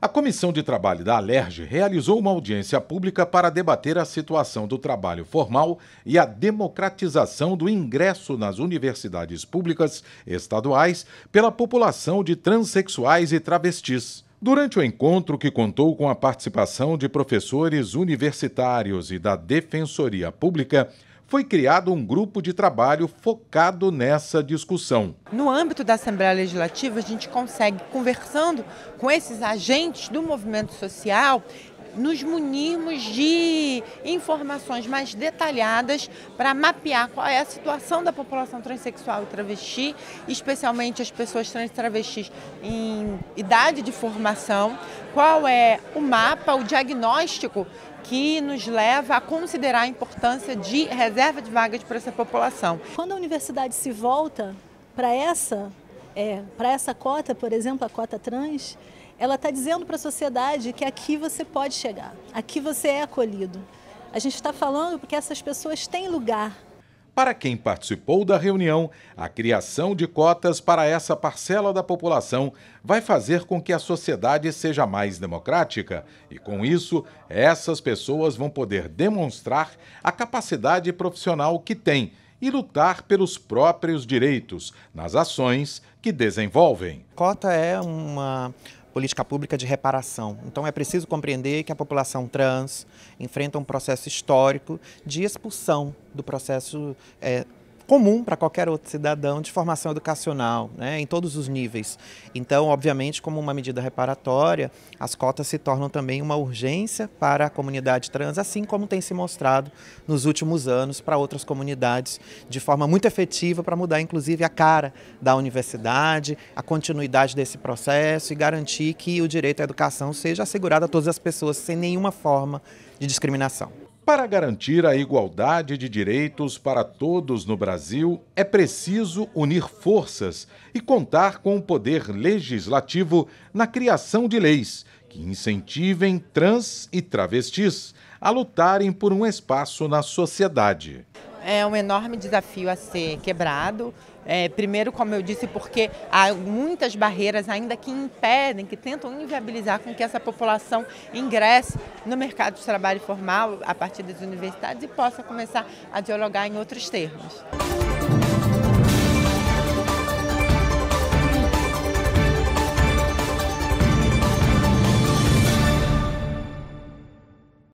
A Comissão de Trabalho da Alerj realizou uma audiência pública para debater a situação do trabalho formal e a democratização do ingresso nas universidades públicas estaduais pela população de transexuais e travestis. Durante o encontro, que contou com a participação de professores universitários e da Defensoria Pública, foi criado um grupo de trabalho focado nessa discussão. No âmbito da Assembleia Legislativa, a gente consegue, conversando com esses agentes do movimento social, nos munirmos de informações mais detalhadas para mapear qual é a situação da população transexual e travesti, especialmente as pessoas trans e travestis em idade de formação, qual é o mapa, o diagnóstico que nos leva a considerar a importância de reserva de vagas para essa população. Quando a universidade se volta para essa, é, para essa cota, por exemplo, a cota trans, ela está dizendo para a sociedade que aqui você pode chegar, aqui você é acolhido. A gente está falando porque essas pessoas têm lugar. Para quem participou da reunião, a criação de cotas para essa parcela da população vai fazer com que a sociedade seja mais democrática e, com isso, essas pessoas vão poder demonstrar a capacidade profissional que têm e lutar pelos próprios direitos nas ações que desenvolvem. Cota é uma política pública de reparação. Então é preciso compreender que a população trans enfrenta um processo histórico de expulsão do processo é, comum para qualquer outro cidadão de formação educacional, né, em todos os níveis. Então, obviamente, como uma medida reparatória, as cotas se tornam também uma urgência para a comunidade trans, assim como tem se mostrado nos últimos anos para outras comunidades, de forma muito efetiva para mudar, inclusive, a cara da universidade, a continuidade desse processo e garantir que o direito à educação seja assegurado a todas as pessoas sem nenhuma forma de discriminação. Para garantir a igualdade de direitos para todos no Brasil, é preciso unir forças e contar com o poder legislativo na criação de leis que incentivem trans e travestis a lutarem por um espaço na sociedade. É um enorme desafio a ser quebrado, é, primeiro, como eu disse, porque há muitas barreiras ainda que impedem, que tentam inviabilizar com que essa população ingresse no mercado de trabalho formal a partir das universidades e possa começar a dialogar em outros termos.